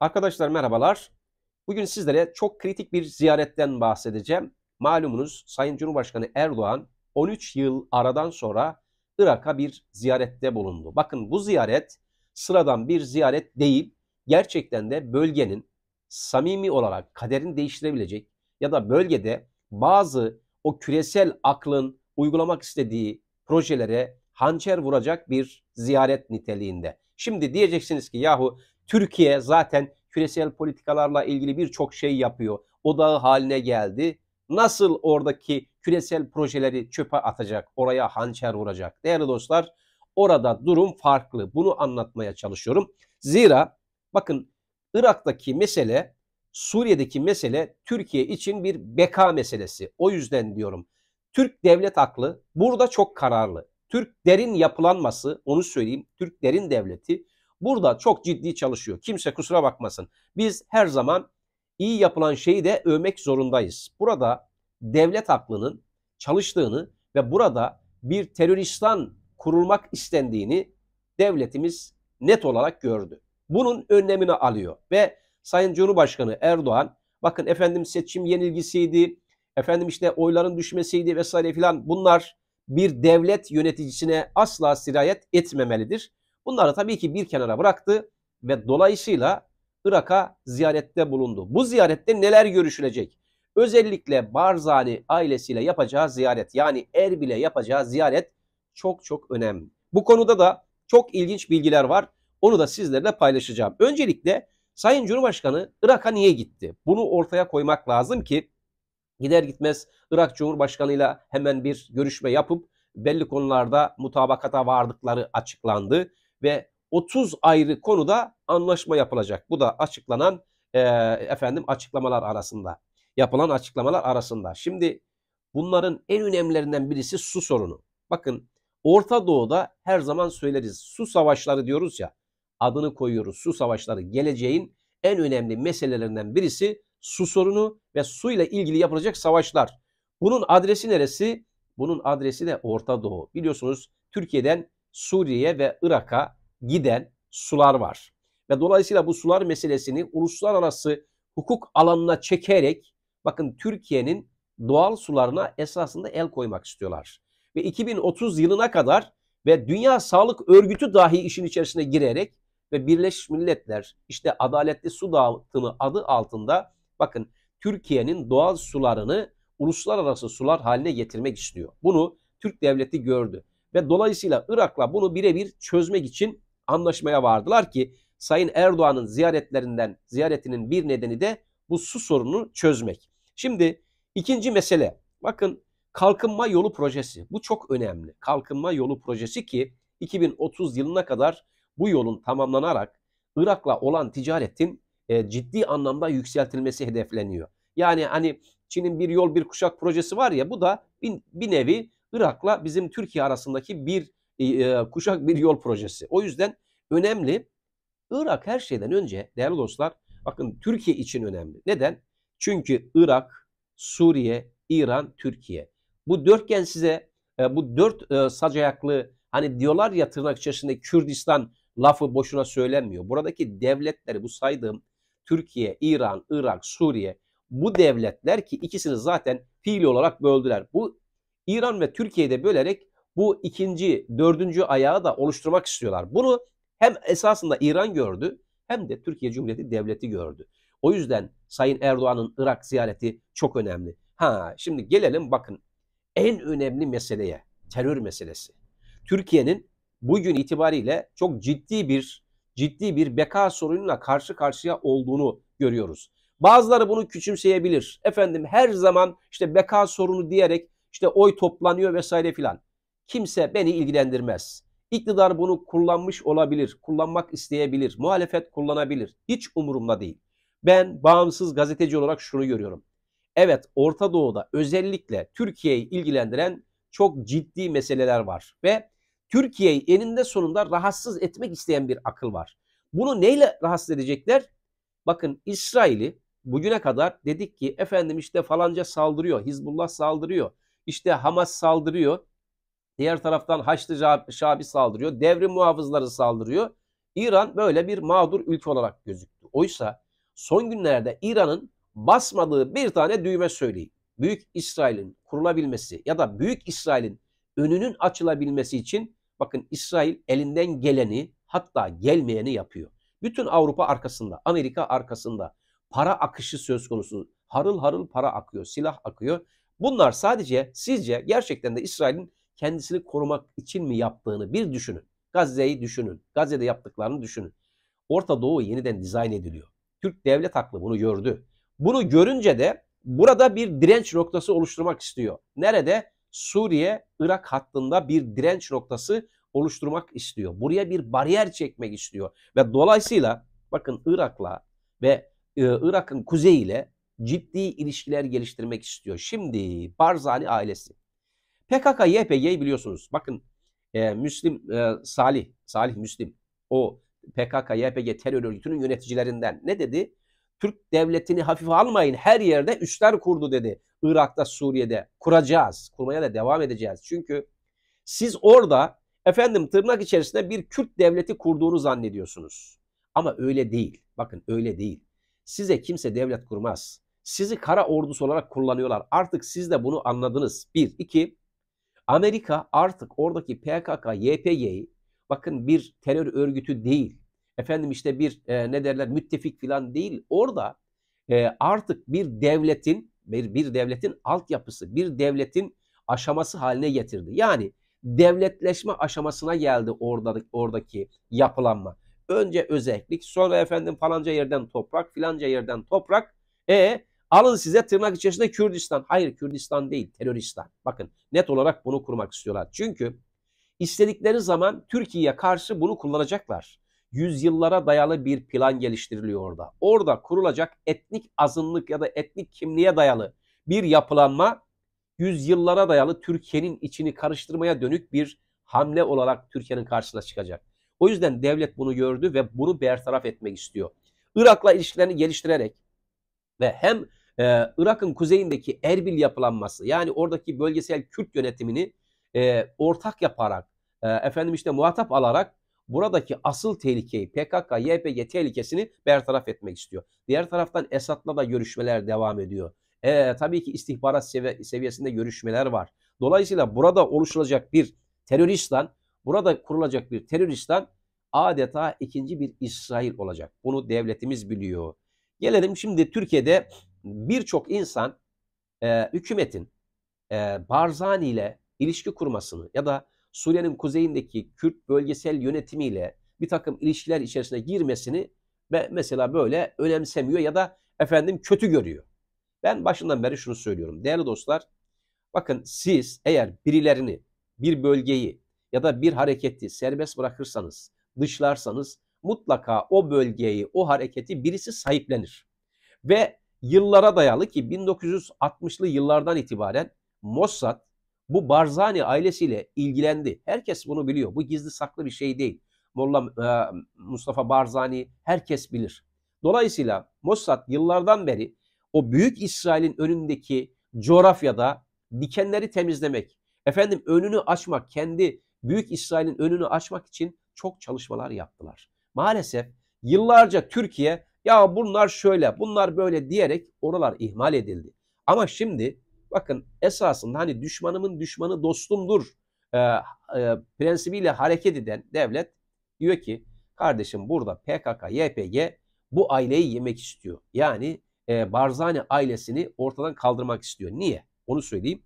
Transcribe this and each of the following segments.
Arkadaşlar merhabalar. Bugün sizlere çok kritik bir ziyaretten bahsedeceğim. Malumunuz Sayın Cumhurbaşkanı Erdoğan 13 yıl aradan sonra Irak'a bir ziyarette bulundu. Bakın bu ziyaret sıradan bir ziyaret değil. Gerçekten de bölgenin samimi olarak kaderini değiştirebilecek ya da bölgede bazı o küresel aklın uygulamak istediği projelere hançer vuracak bir ziyaret niteliğinde. Şimdi diyeceksiniz ki yahu Türkiye zaten küresel politikalarla ilgili birçok şey yapıyor. Odağı haline geldi. Nasıl oradaki küresel projeleri çöpe atacak, oraya hançer vuracak? Değerli dostlar, orada durum farklı. Bunu anlatmaya çalışıyorum. Zira bakın Irak'taki mesele, Suriye'deki mesele Türkiye için bir beka meselesi. O yüzden diyorum. Türk devlet aklı burada çok kararlı. Türk derin yapılanması, onu söyleyeyim, Türk derin devleti burada çok ciddi çalışıyor. Kimse kusura bakmasın. Biz her zaman iyi yapılan şeyi de övmek zorundayız. Burada devlet aklının çalıştığını ve burada bir teröristan kurulmak istendiğini devletimiz net olarak gördü. Bunun önlemini alıyor ve Sayın Cumhurbaşkanı Erdoğan bakın efendim seçim yenilgisiydi, efendim işte oyların düşmesiydi vesaire filan bunlar bir devlet yöneticisine asla sirayet etmemelidir. Bunları tabii ki bir kenara bıraktı ve dolayısıyla Irak'a ziyarette bulundu. Bu ziyarette neler görüşülecek? Özellikle Barzani ailesiyle yapacağı ziyaret yani Erbil'e yapacağı ziyaret çok çok önemli. Bu konuda da çok ilginç bilgiler var. Onu da sizlerle paylaşacağım. Öncelikle Sayın Cumhurbaşkanı Irak'a niye gitti? Bunu ortaya koymak lazım ki gider gitmez Irak Cumhurbaşkanı'yla hemen bir görüşme yapıp belli konularda mutabakata vardıkları açıklandı ve 30 ayrı konuda anlaşma yapılacak. Bu da açıklanan e, efendim açıklamalar arasında. Yapılan açıklamalar arasında. Şimdi bunların en önemlilerinden birisi su sorunu. Bakın Orta Doğu'da her zaman söyleriz. Su savaşları diyoruz ya. Adını koyuyoruz. Su savaşları geleceğin en önemli meselelerinden birisi su sorunu ve suyla ilgili yapılacak savaşlar. Bunun adresi neresi? Bunun adresi de Orta Doğu. Biliyorsunuz Türkiye'den Suriye ve Irak'a giden sular var. Ve dolayısıyla bu sular meselesini uluslararası hukuk alanına çekerek bakın Türkiye'nin doğal sularına esasında el koymak istiyorlar. Ve 2030 yılına kadar ve Dünya Sağlık Örgütü dahi işin içerisine girerek ve Birleşmiş Milletler işte adaletli su dağıtımı adı altında bakın Türkiye'nin doğal sularını uluslararası sular haline getirmek istiyor. Bunu Türk devleti gördü. Ve dolayısıyla Irak'la bunu birebir çözmek için anlaşmaya vardılar ki Sayın Erdoğan'ın ziyaretlerinden ziyaretinin bir nedeni de bu su sorununu çözmek. Şimdi ikinci mesele bakın kalkınma yolu projesi bu çok önemli. Kalkınma yolu projesi ki 2030 yılına kadar bu yolun tamamlanarak Irak'la olan ticaretin e, ciddi anlamda yükseltilmesi hedefleniyor. Yani hani Çin'in bir yol bir kuşak projesi var ya bu da bir, bir nevi Irak'la bizim Türkiye arasındaki bir e, e, kuşak bir yol projesi. O yüzden önemli. Irak her şeyden önce değerli dostlar bakın Türkiye için önemli. Neden? Çünkü Irak, Suriye, İran, Türkiye. Bu dörtgen size e, bu dört e, sac ayaklı hani diyorlar ya tırnak içerisinde Kürdistan lafı boşuna söylenmiyor. Buradaki devletleri bu saydığım Türkiye, İran, Irak, Suriye bu devletler ki ikisini zaten fiil olarak böldüler. Bu İran ve Türkiye'de bölerek bu ikinci, dördüncü ayağı da oluşturmak istiyorlar. Bunu hem esasında İran gördü hem de Türkiye Cumhuriyeti Devleti gördü. O yüzden Sayın Erdoğan'ın Irak ziyareti çok önemli. Ha şimdi gelelim bakın en önemli meseleye terör meselesi. Türkiye'nin bugün itibariyle çok ciddi bir ciddi bir beka sorunuyla karşı karşıya olduğunu görüyoruz. Bazıları bunu küçümseyebilir. Efendim her zaman işte beka sorunu diyerek işte oy toplanıyor vesaire filan. Kimse beni ilgilendirmez. İktidar bunu kullanmış olabilir, kullanmak isteyebilir, muhalefet kullanabilir. Hiç umurumda değil. Ben bağımsız gazeteci olarak şunu görüyorum. Evet Orta Doğu'da özellikle Türkiye'yi ilgilendiren çok ciddi meseleler var ve Türkiye'yi eninde sonunda rahatsız etmek isteyen bir akıl var. Bunu neyle rahatsız edecekler? Bakın İsrail'i bugüne kadar dedik ki efendim işte falanca saldırıyor, Hizbullah saldırıyor. İşte Hamas saldırıyor. Diğer taraftan Haçlı Şabi saldırıyor. Devrim muhafızları saldırıyor. İran böyle bir mağdur ülke olarak gözüktü. Oysa son günlerde İran'ın basmadığı bir tane düğme söyleyin. Büyük İsrail'in kurulabilmesi ya da Büyük İsrail'in önünün açılabilmesi için bakın İsrail elinden geleni hatta gelmeyeni yapıyor. Bütün Avrupa arkasında, Amerika arkasında para akışı söz konusu. Harıl harıl para akıyor, silah akıyor. Bunlar sadece sizce gerçekten de İsrail'in kendisini korumak için mi yaptığını bir düşünün. Gazze'yi düşünün. Gazze'de yaptıklarını düşünün. Orta Doğu yeniden dizayn ediliyor. Türk devlet aklı bunu gördü. Bunu görünce de burada bir direnç noktası oluşturmak istiyor. Nerede? Suriye, Irak hattında bir direnç noktası oluşturmak istiyor. Buraya bir bariyer çekmek istiyor. Ve dolayısıyla bakın Irak'la ve e, Irak'ın kuzeyiyle ciddi ilişkiler geliştirmek istiyor. Şimdi Barzani ailesi. PKK, YPG'yi biliyorsunuz. Bakın e, Müslim e, Salih, Salih Müslim o PKK, YPG terör örgütünün yöneticilerinden ne dedi? Türk devletini hafife almayın. Her yerde üsler kurdu dedi. Irak'ta, Suriye'de kuracağız. Kurmaya da devam edeceğiz. Çünkü siz orada efendim tırnak içerisinde bir Kürt devleti kurduğunu zannediyorsunuz. Ama öyle değil. Bakın öyle değil. Size kimse devlet kurmaz. Sizi kara ordusu olarak kullanıyorlar. Artık siz de bunu anladınız. Bir. iki. Amerika artık oradaki PKK, YPG'yi bakın bir terör örgütü değil. Efendim işte bir e, ne derler müttefik falan değil. Orada e, artık bir devletin bir, bir devletin altyapısı, bir devletin aşaması haline getirdi. Yani devletleşme aşamasına geldi oradaki, oradaki yapılanma. Önce özellik, sonra efendim falanca yerden toprak, filanca yerden toprak. E Alın size tırnak içerisinde Kürdistan. Hayır Kürdistan değil teröristan. Bakın net olarak bunu kurmak istiyorlar. Çünkü istedikleri zaman Türkiye'ye karşı bunu kullanacaklar. Yüzyıllara dayalı bir plan geliştiriliyor orada. Orada kurulacak etnik azınlık ya da etnik kimliğe dayalı bir yapılanma yüzyıllara dayalı Türkiye'nin içini karıştırmaya dönük bir hamle olarak Türkiye'nin karşısına çıkacak. O yüzden devlet bunu gördü ve bunu bertaraf etmek istiyor. Irak'la ilişkilerini geliştirerek ve hem e, Irak'ın kuzeyindeki Erbil yapılanması yani oradaki bölgesel Kürt yönetimini e, ortak yaparak e, efendim işte muhatap alarak buradaki asıl tehlikeyi PKK, YPG tehlikesini bertaraf etmek istiyor. Diğer taraftan Esad'la da görüşmeler devam ediyor. E, tabii ki istihbarat sevi seviyesinde görüşmeler var. Dolayısıyla burada oluşulacak bir teröristan, burada kurulacak bir teröristan adeta ikinci bir İsrail olacak. Bunu devletimiz biliyor. Gelelim şimdi Türkiye'de birçok insan e, hükümetin e, Barzani ile ilişki kurmasını ya da Suriye'nin kuzeyindeki Kürt bölgesel yönetimiyle bir takım ilişkiler içerisine girmesini ve mesela böyle önemsemiyor ya da efendim kötü görüyor. Ben başından beri şunu söylüyorum. Değerli dostlar, bakın siz eğer birilerini, bir bölgeyi ya da bir hareketi serbest bırakırsanız, dışlarsanız mutlaka o bölgeyi, o hareketi birisi sahiplenir. Ve yıllara dayalı ki 1960'lı yıllardan itibaren Mossad bu Barzani ailesiyle ilgilendi. Herkes bunu biliyor. Bu gizli saklı bir şey değil. Molla e, Mustafa Barzani herkes bilir. Dolayısıyla Mossad yıllardan beri o büyük İsrail'in önündeki coğrafyada dikenleri temizlemek, efendim önünü açmak, kendi büyük İsrail'in önünü açmak için çok çalışmalar yaptılar. Maalesef yıllarca Türkiye ya bunlar şöyle, bunlar böyle diyerek oralar ihmal edildi. Ama şimdi bakın esasında hani düşmanımın düşmanı dostumdur e, e, prensibiyle hareket eden devlet diyor ki kardeşim burada PKK, YPG bu aileyi yemek istiyor. Yani e, Barzani ailesini ortadan kaldırmak istiyor. Niye? Onu söyleyeyim.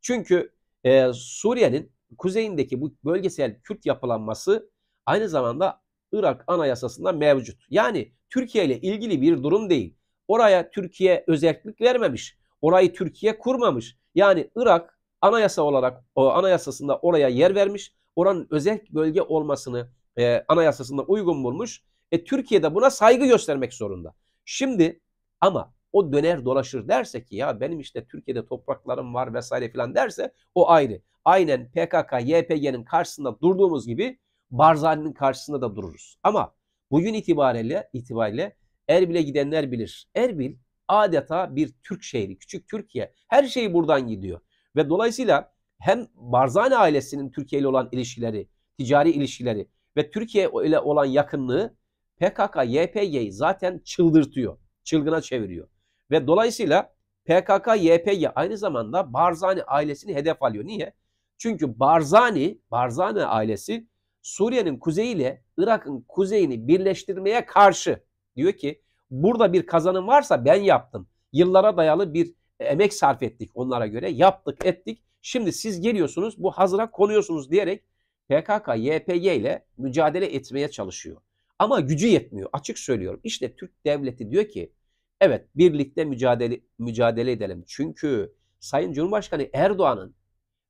Çünkü e, Suriye'nin kuzeyindeki bu bölgesel Kürt yapılanması aynı zamanda Irak Anayasası'nda mevcut. Yani Türkiye ile ilgili bir durum değil. Oraya Türkiye özellik vermemiş. Orayı Türkiye kurmamış. Yani Irak anayasa olarak o anayasasında oraya yer vermiş. Oranın özel bölge olmasını e, anayasasında uygun bulmuş. E Türkiye de buna saygı göstermek zorunda. Şimdi ama o döner dolaşır derse ki ya benim işte Türkiye'de topraklarım var vesaire filan derse o ayrı. Aynen PKK, YPG'nin karşısında durduğumuz gibi Barzani'nin karşısında da dururuz. Ama bugün itibariyle, itibariyle Erbil'e gidenler bilir. Erbil adeta bir Türk şehri, küçük Türkiye. Her şey buradan gidiyor. Ve dolayısıyla hem Barzani ailesinin Türkiye ile olan ilişkileri, ticari ilişkileri ve Türkiye ile olan yakınlığı PKK, YPG'yi zaten çıldırtıyor, çılgına çeviriyor. Ve dolayısıyla PKK, YPG aynı zamanda Barzani ailesini hedef alıyor. Niye? Çünkü Barzani, Barzani ailesi Suriye'nin ile Irak'ın kuzeyini birleştirmeye karşı diyor ki burada bir kazanım varsa ben yaptım. Yıllara dayalı bir e, emek sarf ettik onlara göre. Yaptık ettik. Şimdi siz geliyorsunuz bu hazıra konuyorsunuz diyerek PKK, YPG ile mücadele etmeye çalışıyor. Ama gücü yetmiyor. Açık söylüyorum. İşte Türk devleti diyor ki evet birlikte mücadele mücadele edelim. Çünkü Sayın Cumhurbaşkanı Erdoğan'ın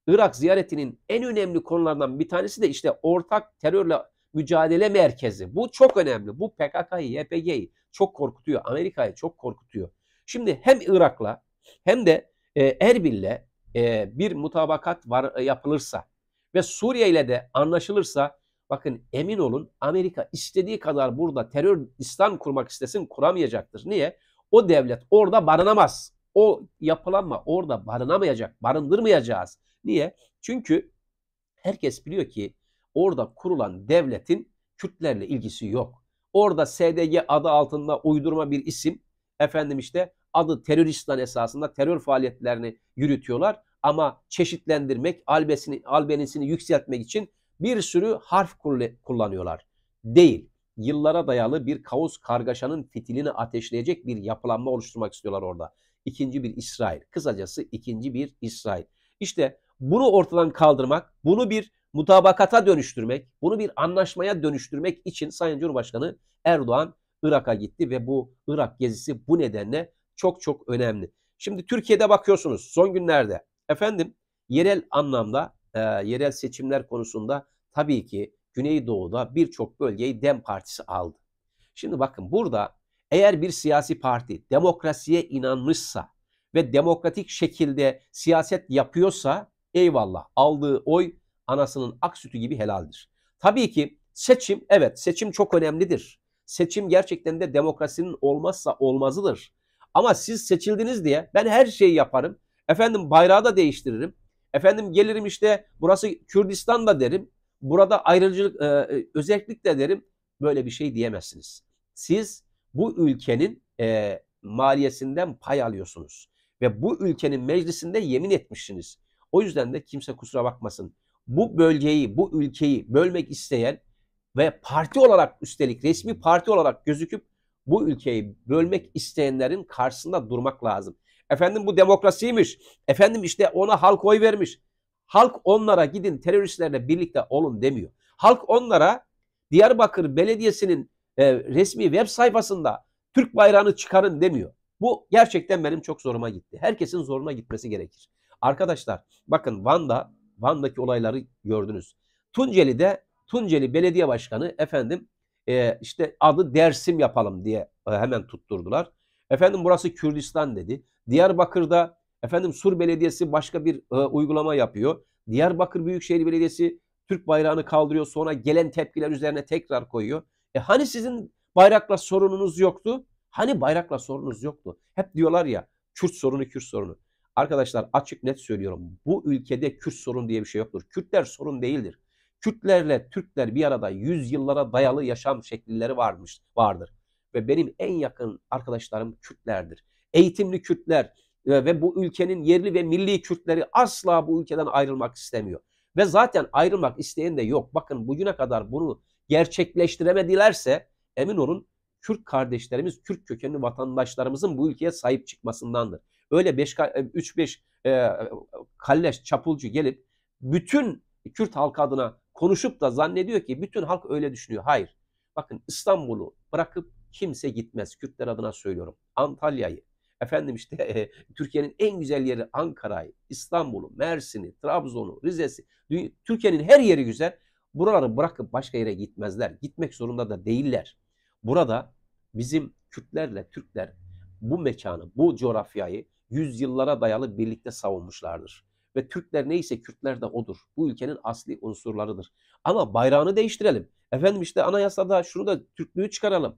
Irak ziyaretinin en önemli konulardan bir tanesi de işte ortak terörle mücadele merkezi. Bu çok önemli. Bu PKK'yı, YPG'yi çok korkutuyor. Amerika'yı çok korkutuyor. Şimdi hem Irak'la hem de e, Erbil'le e, bir mutabakat var e, yapılırsa ve Suriye ile de anlaşılırsa bakın emin olun Amerika istediği kadar burada terör İslam kurmak istesin kuramayacaktır. Niye? O devlet orada barınamaz. O yapılanma orada barınamayacak, barındırmayacağız. Niye? Çünkü herkes biliyor ki orada kurulan devletin Kürtlerle ilgisi yok. Orada SDG adı altında uydurma bir isim efendim işte adı teröristan esasında terör faaliyetlerini yürütüyorlar ama çeşitlendirmek, albesini, albenisini yükseltmek için bir sürü harf kullanıyorlar. Değil. Yıllara dayalı bir kaos kargaşanın fitilini ateşleyecek bir yapılanma oluşturmak istiyorlar orada. İkinci bir İsrail. Kısacası ikinci bir İsrail. İşte bunu ortadan kaldırmak, bunu bir mutabakata dönüştürmek, bunu bir anlaşmaya dönüştürmek için Sayın Cumhurbaşkanı Erdoğan Irak'a gitti ve bu Irak gezisi bu nedenle çok çok önemli. Şimdi Türkiye'de bakıyorsunuz son günlerde efendim yerel anlamda e, yerel seçimler konusunda tabii ki Güneydoğu'da birçok bölgeyi Dem Partisi aldı. Şimdi bakın burada eğer bir siyasi parti demokrasiye inanmışsa ve demokratik şekilde siyaset yapıyorsa Eyvallah aldığı oy anasının ak sütü gibi helaldir. Tabii ki seçim evet seçim çok önemlidir. Seçim gerçekten de demokrasinin olmazsa olmazıdır. Ama siz seçildiniz diye ben her şeyi yaparım. Efendim bayrağı da değiştiririm. Efendim gelirim işte burası Kürdistan da derim. Burada ayrıcılık e, e özellik de derim. Böyle bir şey diyemezsiniz. Siz bu ülkenin e, maliyesinden pay alıyorsunuz. Ve bu ülkenin meclisinde yemin etmişsiniz. O yüzden de kimse kusura bakmasın. Bu bölgeyi, bu ülkeyi bölmek isteyen ve parti olarak üstelik resmi parti olarak gözüküp bu ülkeyi bölmek isteyenlerin karşısında durmak lazım. Efendim bu demokrasiymiş. Efendim işte ona halk oy vermiş. Halk onlara gidin teröristlerle birlikte olun demiyor. Halk onlara Diyarbakır Belediyesi'nin e, resmi web sayfasında Türk bayrağını çıkarın demiyor. Bu gerçekten benim çok zoruma gitti. Herkesin zoruna gitmesi gerekir. Arkadaşlar bakın Van'da Van'daki olayları gördünüz. Tunceli'de Tunceli Belediye Başkanı efendim e, işte adı Dersim yapalım diye e, hemen tutturdular. Efendim burası Kürdistan dedi. Diyarbakır'da efendim Sur Belediyesi başka bir e, uygulama yapıyor. Diyarbakır Büyükşehir Belediyesi Türk bayrağını kaldırıyor sonra gelen tepkiler üzerine tekrar koyuyor. E hani sizin bayrakla sorununuz yoktu? Hani bayrakla sorunuz yoktu? Hep diyorlar ya Kürt sorunu Kürt sorunu. Arkadaşlar açık net söylüyorum. Bu ülkede Kürt sorun diye bir şey yoktur. Kürtler sorun değildir. Kürtlerle Türkler bir arada yüzyıllara dayalı yaşam şekilleri varmış, vardır. Ve benim en yakın arkadaşlarım Kürtlerdir. Eğitimli Kürtler ve bu ülkenin yerli ve milli Kürtleri asla bu ülkeden ayrılmak istemiyor. Ve zaten ayrılmak isteyen de yok. Bakın bugüne kadar bunu gerçekleştiremedilerse emin olun Kürt kardeşlerimiz, Kürt kökenli vatandaşlarımızın bu ülkeye sahip çıkmasındandır. Öyle 3-5 e, e, kalleş, çapulcu gelip bütün Kürt halkı adına konuşup da zannediyor ki bütün halk öyle düşünüyor. Hayır. Bakın İstanbul'u bırakıp kimse gitmez. Kürtler adına söylüyorum. Antalya'yı, efendim işte e, Türkiye'nin en güzel yeri Ankara'yı, İstanbul'u, Mersin'i, Trabzon'u, Rize'si. Türkiye'nin her yeri güzel. Buraları bırakıp başka yere gitmezler. Gitmek zorunda da değiller. Burada bizim Kürtlerle Türkler bu mekanı, bu coğrafyayı yüzyıllara dayalı birlikte savunmuşlardır. Ve Türkler neyse Kürtler de odur. Bu ülkenin asli unsurlarıdır. Ama bayrağını değiştirelim. Efendim işte anayasada şunu da Türklüğü çıkaralım.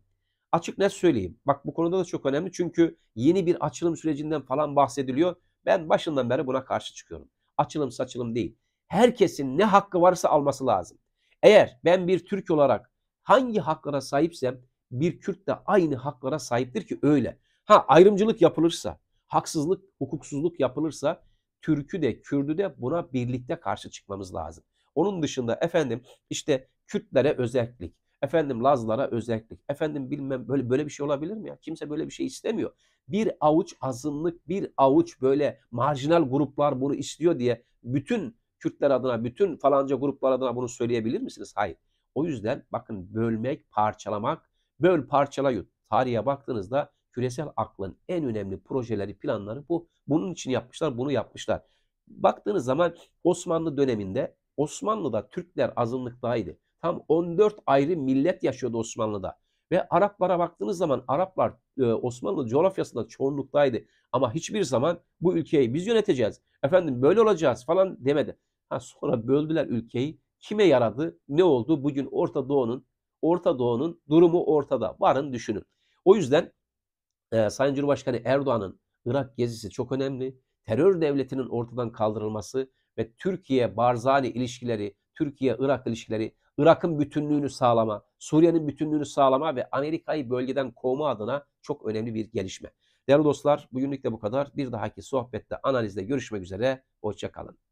Açık ne söyleyeyim. Bak bu konuda da çok önemli çünkü yeni bir açılım sürecinden falan bahsediliyor. Ben başından beri buna karşı çıkıyorum. Açılım saçılım değil. Herkesin ne hakkı varsa alması lazım. Eğer ben bir Türk olarak hangi haklara sahipsem bir Kürt de aynı haklara sahiptir ki öyle. Ha ayrımcılık yapılırsa, haksızlık, hukuksuzluk yapılırsa Türk'ü de Kürd'ü de buna birlikte karşı çıkmamız lazım. Onun dışında efendim işte Kürtlere özellik, efendim Lazlara özellik, efendim bilmem böyle böyle bir şey olabilir mi ya? Kimse böyle bir şey istemiyor. Bir avuç azınlık, bir avuç böyle marjinal gruplar bunu istiyor diye bütün Kürtler adına, bütün falanca gruplar adına bunu söyleyebilir misiniz? Hayır. O yüzden bakın bölmek, parçalamak, böl parçala yut. Tarihe baktığınızda küresel aklın en önemli projeleri, planları bu. Bunun için yapmışlar, bunu yapmışlar. Baktığınız zaman Osmanlı döneminde Osmanlı'da Türkler azınlıktaydı. Tam 14 ayrı millet yaşıyordu Osmanlı'da. Ve Araplara baktığınız zaman Araplar e, Osmanlı coğrafyasında çoğunluktaydı. Ama hiçbir zaman bu ülkeyi biz yöneteceğiz. Efendim böyle olacağız falan demedi. Ha, sonra böldüler ülkeyi. Kime yaradı? Ne oldu? Bugün Orta Doğu'nun Orta Doğu'nun durumu ortada. Varın düşünün. O yüzden e, Sayın Cumhurbaşkanı Erdoğan'ın Irak gezisi çok önemli. Terör devletinin ortadan kaldırılması ve Türkiye-Barzani ilişkileri, Türkiye-Irak ilişkileri, Irak'ın bütünlüğünü sağlama, Suriye'nin bütünlüğünü sağlama ve Amerika'yı bölgeden kovma adına çok önemli bir gelişme. Değerli dostlar bugünlük de bu kadar. Bir dahaki sohbette analizde görüşmek üzere. Hoşçakalın.